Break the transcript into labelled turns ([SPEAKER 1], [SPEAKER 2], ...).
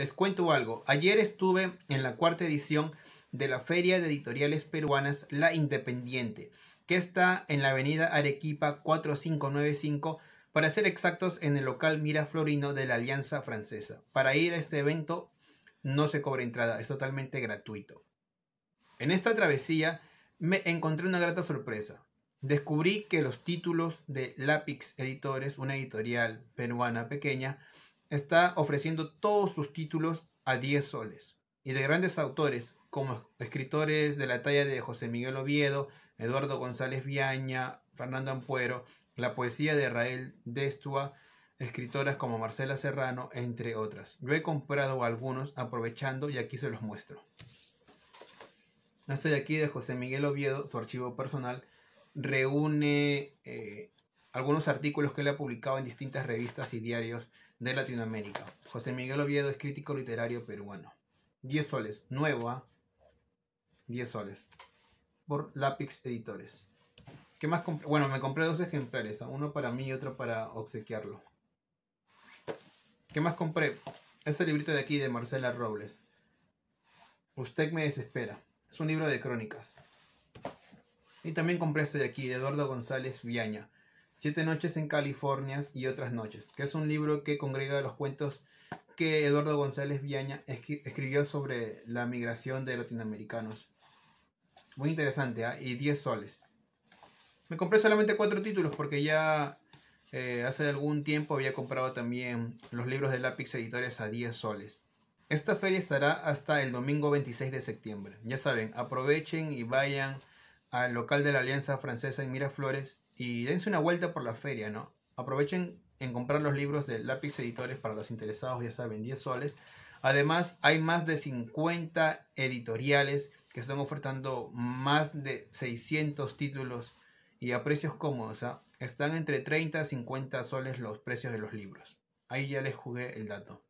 [SPEAKER 1] les cuento algo. Ayer estuve en la cuarta edición de la Feria de Editoriales Peruanas La Independiente, que está en la avenida Arequipa 4595, para ser exactos, en el local Miraflorino de la Alianza Francesa. Para ir a este evento no se cobra entrada, es totalmente gratuito. En esta travesía me encontré una grata sorpresa. Descubrí que los títulos de Lápix Editores, una editorial peruana pequeña, está ofreciendo todos sus títulos a 10 soles. Y de grandes autores, como escritores de la talla de José Miguel Oviedo, Eduardo González Viaña, Fernando Ampuero, la poesía de Rael Destua, escritoras como Marcela Serrano, entre otras. Yo he comprado algunos aprovechando y aquí se los muestro. Este de aquí de José Miguel Oviedo, su archivo personal, reúne eh, algunos artículos que él ha publicado en distintas revistas y diarios de Latinoamérica. José Miguel Oviedo es crítico literario peruano. 10 soles, Nueva. ¿ah? Diez 10 soles, por Lápiz Editores. ¿Qué más compré? Bueno, me compré dos ejemplares, ¿ah? uno para mí y otro para obsequiarlo. ¿Qué más compré? Ese librito de aquí de Marcela Robles. Usted me desespera. Es un libro de crónicas. Y también compré este de aquí, de Eduardo González Viaña. Siete noches en California y otras noches, que es un libro que congrega los cuentos que Eduardo González Viaña escribió sobre la migración de latinoamericanos. Muy interesante, ¿eh? y 10 soles. Me compré solamente cuatro títulos porque ya eh, hace algún tiempo había comprado también los libros de Lápiz Editores a 10 soles. Esta feria estará hasta el domingo 26 de septiembre. Ya saben, aprovechen y vayan al local de la Alianza Francesa en Miraflores y dense una vuelta por la feria, ¿no? Aprovechen en comprar los libros de Lápiz Editores para los interesados, ya saben, 10 soles. Además, hay más de 50 editoriales que están ofertando más de 600 títulos y a precios cómodos. ¿ah? Están entre 30 a 50 soles los precios de los libros. Ahí ya les jugué el dato.